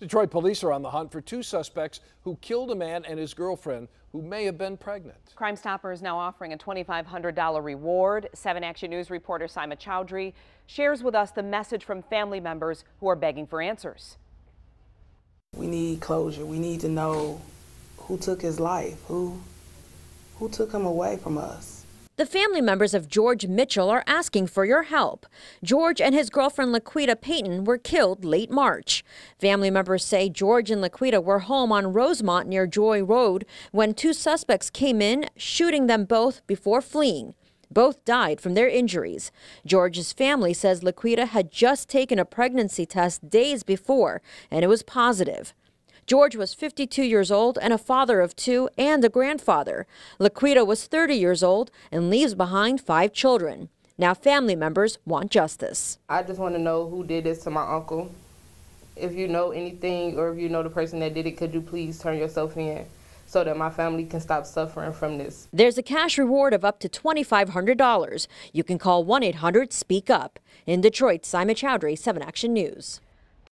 Detroit police are on the hunt for two suspects who killed a man and his girlfriend who may have been pregnant. Crime Stopper is now offering a $2,500 reward. 7 Action News reporter Sima Chowdhury shares with us the message from family members who are begging for answers. We need closure. We need to know who took his life, who, who took him away from us. The family members of George Mitchell are asking for your help. George and his girlfriend Laquita Payton were killed late March. Family members say George and Laquita were home on Rosemont near Joy Road when two suspects came in, shooting them both before fleeing. Both died from their injuries. George's family says Laquita had just taken a pregnancy test days before, and it was positive. George was 52 years old and a father of two and a grandfather. Laquita was 30 years old and leaves behind five children. Now family members want justice. I just want to know who did this to my uncle. If you know anything or if you know the person that did it, could you please turn yourself in? so that my family can stop suffering from this. There's a cash reward of up to $2,500. You can call 1 800 Speak Up. In Detroit, Simon Chowdhury, 7 Action News.